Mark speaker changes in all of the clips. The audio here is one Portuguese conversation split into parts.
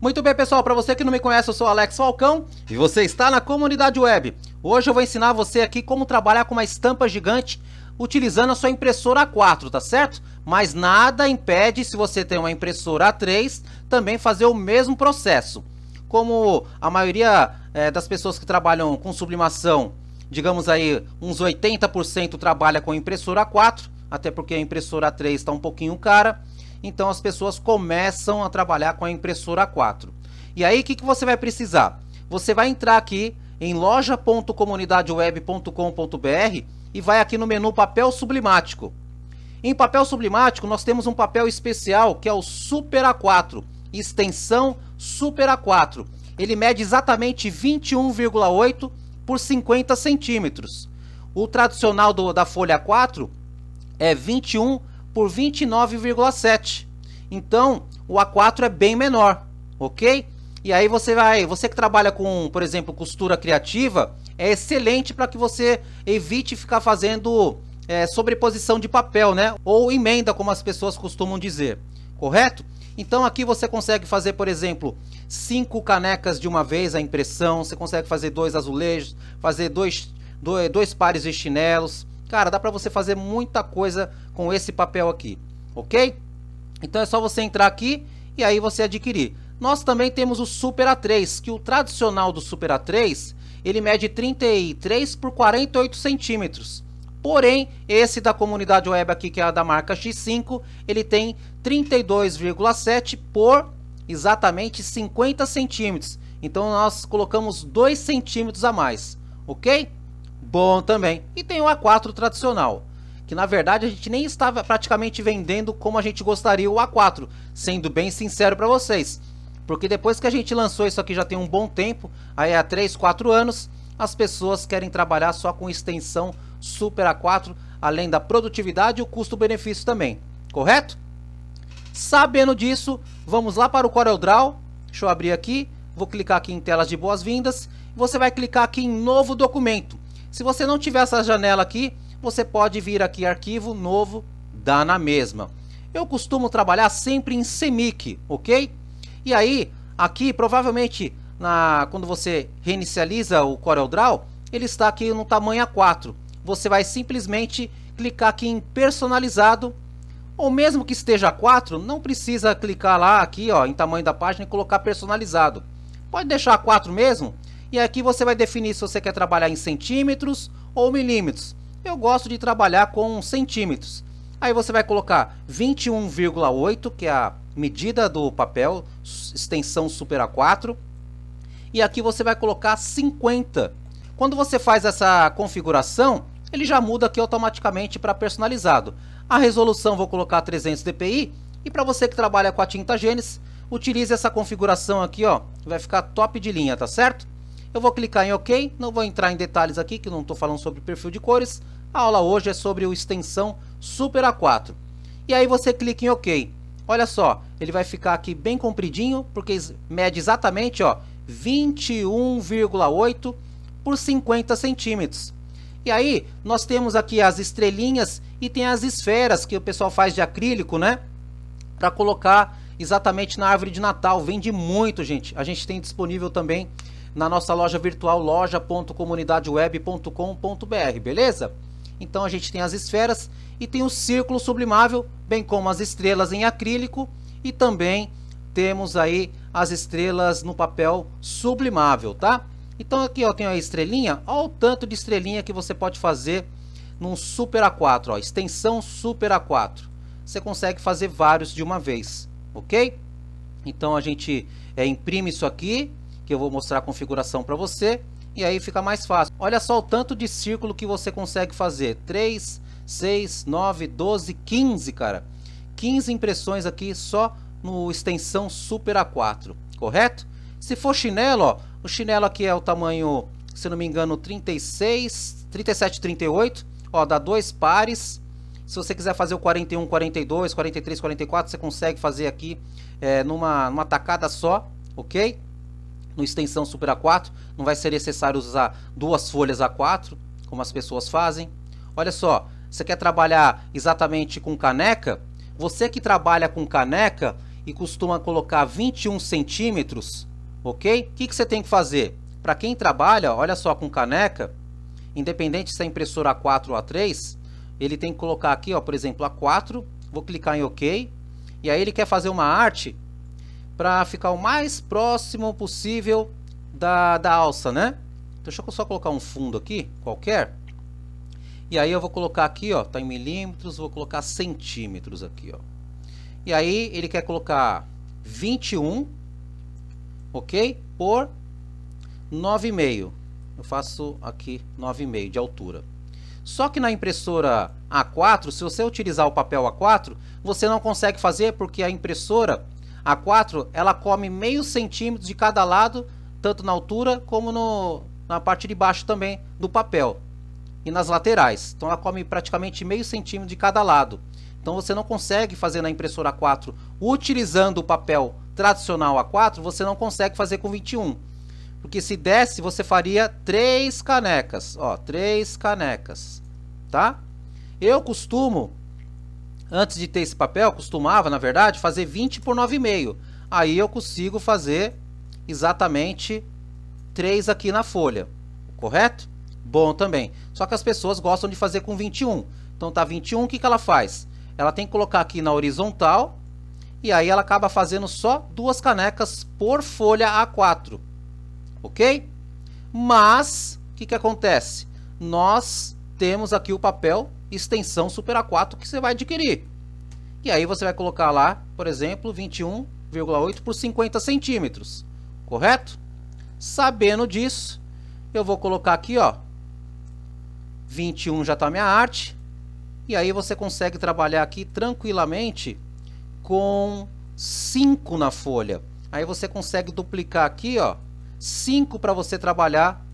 Speaker 1: Muito bem, pessoal, para você que não me conhece, eu sou Alex Falcão e você está na comunidade web. Hoje eu vou ensinar você aqui como trabalhar com uma estampa gigante utilizando a sua impressora A4, tá certo? Mas nada impede, se você tem uma impressora A3, também fazer o mesmo processo. Como a maioria é, das pessoas que trabalham com sublimação, digamos aí, uns 80% trabalha com impressora A4, até porque a impressora A3 está um pouquinho cara então as pessoas começam a trabalhar com a impressora 4. E aí o que, que você vai precisar? Você vai entrar aqui em loja.comunidadeweb.com.br e vai aqui no menu papel sublimático. Em papel sublimático nós temos um papel especial que é o Super A4, extensão Super A4. Ele mede exatamente 21,8 por 50 centímetros. O tradicional do, da folha 4 é 21 por 29,7. Então, o A4 é bem menor, ok? E aí você vai, você que trabalha com, por exemplo, costura criativa, é excelente para que você evite ficar fazendo é, sobreposição de papel, né? Ou emenda, como as pessoas costumam dizer, correto? Então aqui você consegue fazer, por exemplo, cinco canecas de uma vez a impressão, você consegue fazer dois azulejos, fazer dois, dois, dois pares de chinelos, Cara, dá para você fazer muita coisa com esse papel aqui, ok? Então é só você entrar aqui e aí você adquirir. Nós também temos o Super A3, que o tradicional do Super A3, ele mede 33 por 48 centímetros. Porém, esse da comunidade web aqui, que é a da marca X5, ele tem 32,7 por exatamente 50 centímetros. Então nós colocamos 2 centímetros a mais, ok? Bom também. E tem o A4 tradicional, que na verdade a gente nem estava praticamente vendendo como a gente gostaria o A4, sendo bem sincero para vocês. Porque depois que a gente lançou isso aqui já tem um bom tempo, aí há 3, 4 anos, as pessoas querem trabalhar só com extensão Super A4, além da produtividade e o custo-benefício também, correto? Sabendo disso, vamos lá para o CorelDRAW, deixa eu abrir aqui, vou clicar aqui em telas de boas-vindas, você vai clicar aqui em novo documento, se você não tiver essa janela aqui, você pode vir aqui arquivo novo, dá na mesma. Eu costumo trabalhar sempre em CMYK, ok? E aí, aqui provavelmente na, quando você reinicializa o CorelDRAW, ele está aqui no tamanho A4. Você vai simplesmente clicar aqui em personalizado, ou mesmo que esteja A4, não precisa clicar lá aqui ó, em tamanho da página e colocar personalizado. Pode deixar A4 mesmo, e aqui você vai definir se você quer trabalhar em centímetros ou milímetros. Eu gosto de trabalhar com centímetros. Aí você vai colocar 21,8, que é a medida do papel, extensão super A4. E aqui você vai colocar 50. Quando você faz essa configuração, ele já muda aqui automaticamente para personalizado. A resolução vou colocar 300 dpi. E para você que trabalha com a tinta Gênesis, utilize essa configuração aqui, ó. Vai ficar top de linha, tá certo? Eu vou clicar em OK, não vou entrar em detalhes aqui, que não estou falando sobre perfil de cores. A aula hoje é sobre o extensão Super A4. E aí você clica em OK. Olha só, ele vai ficar aqui bem compridinho, porque mede exatamente 21,8 por 50 centímetros. E aí, nós temos aqui as estrelinhas e tem as esferas que o pessoal faz de acrílico, né? Para colocar exatamente na árvore de Natal. Vende muito, gente. A gente tem disponível também na nossa loja virtual loja.comunidadeweb.com.br, beleza? Então a gente tem as esferas e tem o círculo sublimável, bem como as estrelas em acrílico e também temos aí as estrelas no papel sublimável, tá? Então aqui ó, tem a estrelinha, olha o tanto de estrelinha que você pode fazer num Super A4, ó, extensão Super A4. Você consegue fazer vários de uma vez, ok? Então a gente é, imprime isso aqui, que eu vou mostrar a configuração para você e aí fica mais fácil. Olha só o tanto de círculo que você consegue fazer. 3, 6, 9, 12, 15, cara. 15 impressões aqui só no extensão Super A4, correto? Se for chinelo, ó, o chinelo aqui é o tamanho, se não me engano, 36, 37, 38, ó, dá dois pares. Se você quiser fazer o 41, 42, 43, 44, você consegue fazer aqui é, numa, numa tacada só, ok? no extensão super A4, não vai ser necessário usar duas folhas A4, como as pessoas fazem. Olha só, você quer trabalhar exatamente com caneca? Você que trabalha com caneca e costuma colocar 21 centímetros, ok? O que, que você tem que fazer? Para quem trabalha, olha só, com caneca, independente se é impressora A4 ou A3, ele tem que colocar aqui, ó, por exemplo, A4, vou clicar em OK, e aí ele quer fazer uma arte para ficar o mais próximo possível da, da alça, né? Então, deixa eu só colocar um fundo aqui, qualquer. E aí eu vou colocar aqui, ó, tá em milímetros, vou colocar centímetros aqui, ó. E aí ele quer colocar 21, ok? Por 9,5. Eu faço aqui 9,5 de altura. Só que na impressora A4, se você utilizar o papel A4, você não consegue fazer porque a impressora a 4, ela come meio centímetro de cada lado, tanto na altura como no, na parte de baixo também do papel. E nas laterais. Então ela come praticamente meio centímetro de cada lado. Então você não consegue fazer na impressora A4 utilizando o papel tradicional A4, você não consegue fazer com 21. Porque se desse, você faria três canecas, ó, três canecas, tá? Eu costumo Antes de ter esse papel, costumava, na verdade, fazer 20 por 9,5. Aí eu consigo fazer exatamente 3 aqui na folha, correto? Bom também. Só que as pessoas gostam de fazer com 21. Então tá 21, o que, que ela faz? Ela tem que colocar aqui na horizontal e aí ela acaba fazendo só duas canecas por folha A4, ok? Mas, o que, que acontece? Nós temos aqui o papel extensão Super A4 que você vai adquirir. E aí você vai colocar lá, por exemplo, 21,8 por 50 centímetros, correto? Sabendo disso, eu vou colocar aqui, ó, 21 já está minha arte, e aí você consegue trabalhar aqui tranquilamente com 5 na folha. Aí você consegue duplicar aqui, ó, 5 para você trabalhar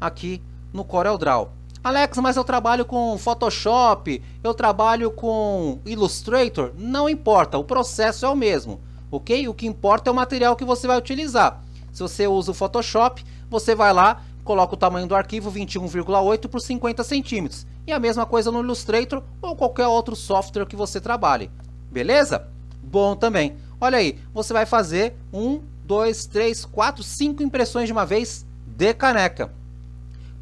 Speaker 1: aqui no Corel Draw. Alex, mas eu trabalho com Photoshop, eu trabalho com Illustrator. Não importa, o processo é o mesmo, ok? O que importa é o material que você vai utilizar. Se você usa o Photoshop, você vai lá, coloca o tamanho do arquivo 21,8 por 50 centímetros. E a mesma coisa no Illustrator ou qualquer outro software que você trabalhe. Beleza? Bom também. Olha aí, você vai fazer um, dois, três, quatro, cinco impressões de uma vez de caneca.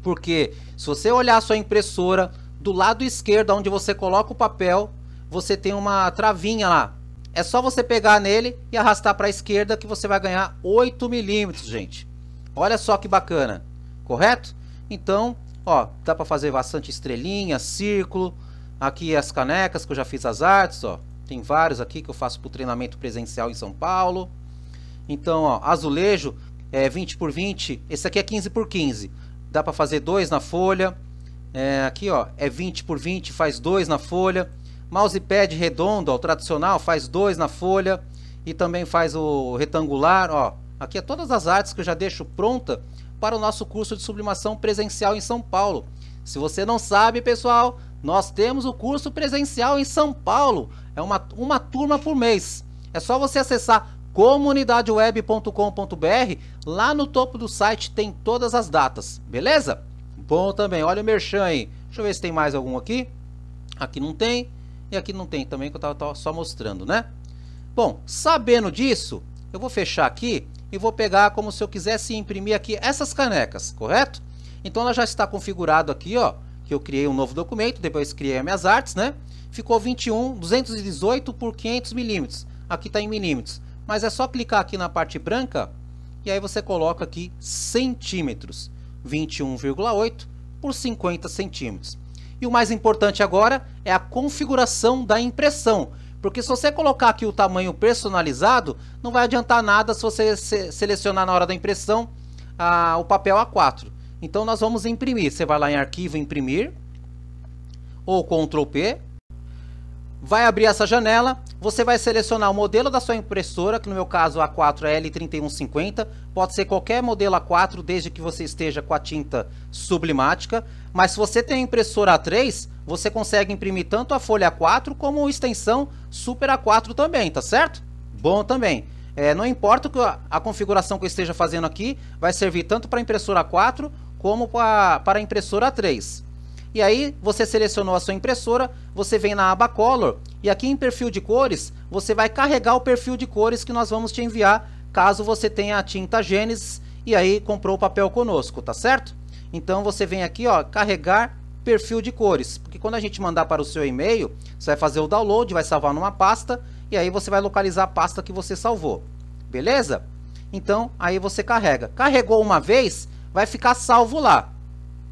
Speaker 1: Porque se você olhar a sua impressora, do lado esquerdo, onde você coloca o papel, você tem uma travinha lá. É só você pegar nele e arrastar para a esquerda que você vai ganhar 8 milímetros, gente. Olha só que bacana, correto? Então, ó, dá para fazer bastante estrelinha, círculo. Aqui as canecas que eu já fiz as artes, ó. Tem vários aqui que eu faço para o treinamento presencial em São Paulo. Então, ó, azulejo é 20 por 20, esse aqui é 15 por 15 dá para fazer dois na folha. É, aqui ó, é 20 por 20, faz dois na folha. Mousepad redondo, ó, tradicional, faz dois na folha e também faz o retangular, ó. Aqui é todas as artes que eu já deixo pronta para o nosso curso de sublimação presencial em São Paulo. Se você não sabe, pessoal, nós temos o curso presencial em São Paulo. É uma, uma turma por mês. É só você acessar comunidadeweb.com.br. Lá no topo do site tem todas as datas, beleza? Bom também, olha o merchan aí. Deixa eu ver se tem mais algum aqui. Aqui não tem e aqui não tem também, que eu estava só mostrando, né? Bom, sabendo disso, eu vou fechar aqui e vou pegar como se eu quisesse imprimir aqui essas canecas, correto? Então ela já está configurado aqui, ó, que eu criei um novo documento, depois criei as minhas artes, né? Ficou 21, 218 por 500 milímetros. Aqui está em milímetros. Mas é só clicar aqui na parte branca e aí você coloca aqui centímetros, 21,8 por 50 centímetros. E o mais importante agora é a configuração da impressão, porque se você colocar aqui o tamanho personalizado, não vai adiantar nada se você se selecionar na hora da impressão a, o papel A4. Então nós vamos imprimir, você vai lá em arquivo imprimir, ou Ctrl P, vai abrir essa janela, você vai selecionar o modelo da sua impressora, que no meu caso a 4 é L3150, pode ser qualquer modelo A4 desde que você esteja com a tinta sublimática, mas se você tem a impressora A3, você consegue imprimir tanto a folha A4 como a extensão Super A4 também, tá certo? Bom também. É, não importa a configuração que eu esteja fazendo aqui, vai servir tanto para a impressora A4 como para a impressora A3. E aí você selecionou a sua impressora, você vem na aba Color e aqui em perfil de cores, você vai carregar o perfil de cores que nós vamos te enviar caso você tenha a tinta Gênesis e aí comprou o papel conosco, tá certo? Então você vem aqui, ó, carregar perfil de cores, porque quando a gente mandar para o seu e-mail, você vai fazer o download, vai salvar numa pasta e aí você vai localizar a pasta que você salvou, beleza? Então aí você carrega. Carregou uma vez, vai ficar salvo lá,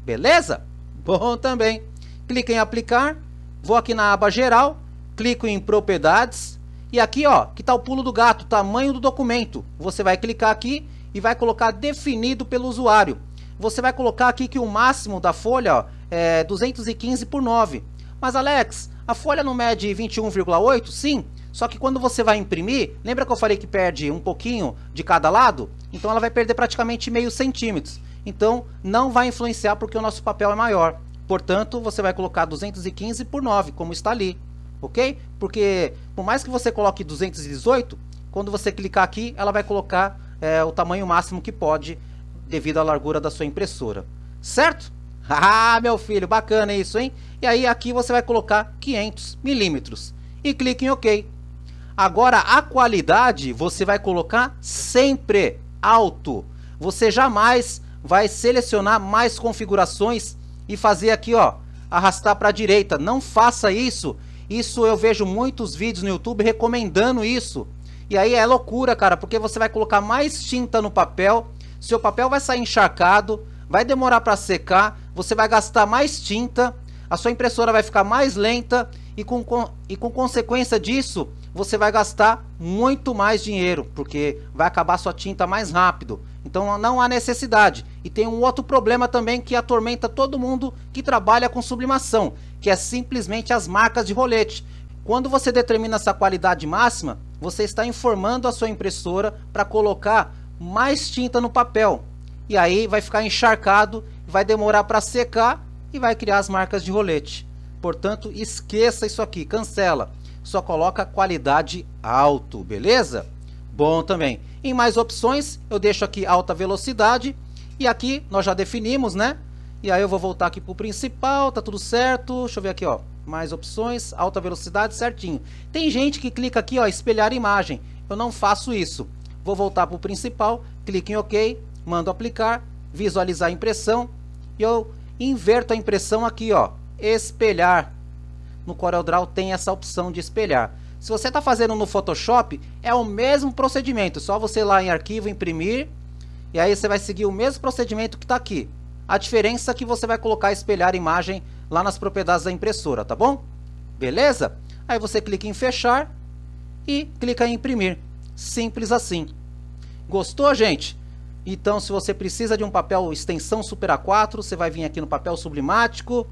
Speaker 1: beleza? Bom também. Clique em aplicar, vou aqui na aba geral, clico em propriedades e aqui ó, que tá o pulo do gato, tamanho do documento. Você vai clicar aqui e vai colocar definido pelo usuário. Você vai colocar aqui que o máximo da folha ó, é 215 por 9. Mas Alex, a folha não mede 21,8? Sim, só que quando você vai imprimir, lembra que eu falei que perde um pouquinho de cada lado? Então ela vai perder praticamente meio centímetro. Então, não vai influenciar porque o nosso papel é maior. Portanto, você vai colocar 215 por 9, como está ali, ok? Porque, por mais que você coloque 218, quando você clicar aqui, ela vai colocar é, o tamanho máximo que pode devido à largura da sua impressora, certo? Ah, meu filho, bacana isso, hein? E aí aqui você vai colocar 500 milímetros e clique em OK. Agora, a qualidade você vai colocar sempre alto. Você jamais vai selecionar mais configurações e fazer aqui, ó, arrastar para a direita. Não faça isso. Isso eu vejo muitos vídeos no YouTube recomendando isso. E aí é loucura, cara, porque você vai colocar mais tinta no papel, seu papel vai sair encharcado, vai demorar para secar, você vai gastar mais tinta, a sua impressora vai ficar mais lenta e com, e com consequência disso, você vai gastar muito mais dinheiro, porque vai acabar sua tinta mais rápido. Então não há necessidade. E tem um outro problema também que atormenta todo mundo que trabalha com sublimação, que é simplesmente as marcas de rolete. Quando você determina essa qualidade máxima, você está informando a sua impressora para colocar mais tinta no papel. E aí vai ficar encharcado, vai demorar para secar e vai criar as marcas de rolete. Portanto, esqueça isso aqui, cancela. Só coloca qualidade alto, beleza? Bom também. Em mais opções, eu deixo aqui alta velocidade e aqui nós já definimos, né? E aí eu vou voltar aqui pro principal, tá tudo certo. Deixa eu ver aqui, ó. Mais opções, alta velocidade, certinho. Tem gente que clica aqui, ó, espelhar imagem. Eu não faço isso. Vou voltar pro principal, clico em OK, mando aplicar, visualizar a impressão. E eu inverto a impressão aqui, ó. Espelhar. No CorelDRAW tem essa opção de espelhar. Se você está fazendo no Photoshop, é o mesmo procedimento. Só você ir lá em arquivo, imprimir, e aí você vai seguir o mesmo procedimento que está aqui. A diferença é que você vai colocar espelhar imagem lá nas propriedades da impressora, tá bom? Beleza? Aí você clica em fechar e clica em imprimir. Simples assim. Gostou, gente? Então, se você precisa de um papel extensão Super A4, você vai vir aqui no papel sublimático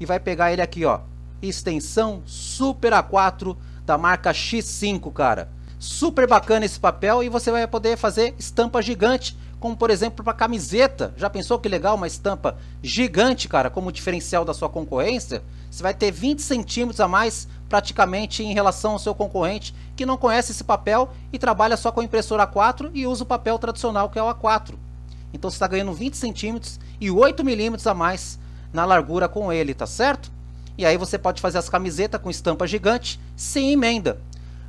Speaker 1: e vai pegar ele aqui, ó. Extensão Super A4 da marca X5, cara. Super bacana esse papel e você vai poder fazer estampa gigante como por exemplo para camiseta. Já pensou que legal uma estampa gigante, cara, como diferencial da sua concorrência? Você vai ter 20 centímetros a mais praticamente em relação ao seu concorrente que não conhece esse papel e trabalha só com a impressora A4 e usa o papel tradicional que é o A4. Então você está ganhando 20 centímetros e 8 milímetros a mais na largura com ele, tá certo? E aí você pode fazer as camisetas com estampa gigante sem emenda.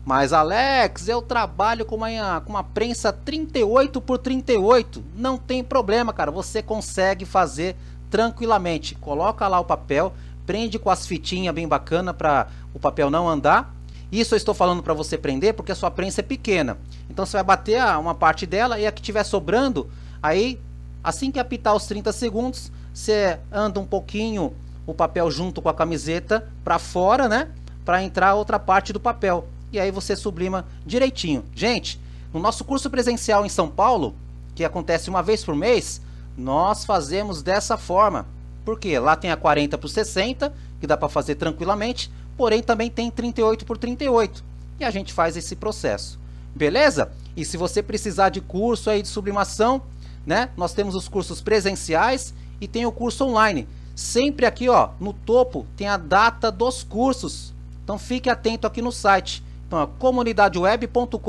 Speaker 1: Mas Alex, eu trabalho com uma, com uma prensa 38 por 38. Não tem problema, cara. Você consegue fazer tranquilamente. Coloca lá o papel, prende com as fitinhas bem bacana para o papel não andar. Isso eu estou falando para você prender porque a sua prensa é pequena. Então você vai bater uma parte dela e a que tiver sobrando, aí assim que apitar os 30 segundos, você anda um pouquinho o papel junto com a camiseta para fora, né? Para entrar outra parte do papel e aí você sublima direitinho. Gente, no nosso curso presencial em São Paulo, que acontece uma vez por mês, nós fazemos dessa forma. Porque lá tem a 40 por 60, que dá para fazer tranquilamente, porém também tem 38 por 38. E a gente faz esse processo. Beleza? E se você precisar de curso aí de sublimação, né? Nós temos os cursos presenciais e tem o curso online. Sempre aqui, ó, no topo tem a data dos cursos. Então fique atento aqui no site então, comunidadeweb.com.br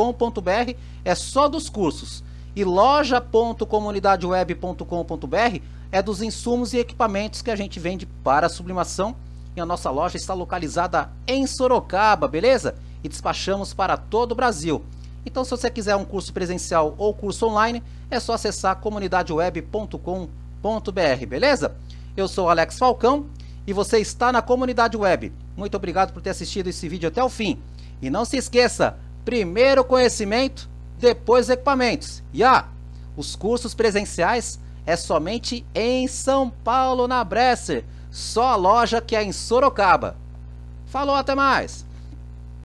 Speaker 1: é só dos cursos. E loja.comunidadeweb.com.br é dos insumos e equipamentos que a gente vende para a sublimação. E a nossa loja está localizada em Sorocaba, beleza? E despachamos para todo o Brasil. Então, se você quiser um curso presencial ou curso online, é só acessar comunidadeweb.com.br, beleza? Eu sou Alex Falcão e você está na Comunidade Web. Muito obrigado por ter assistido esse vídeo até o fim. E não se esqueça, primeiro conhecimento, depois equipamentos. E ah, os cursos presenciais é somente em São Paulo, na Bresser. Só a loja que é em Sorocaba. Falou, até mais!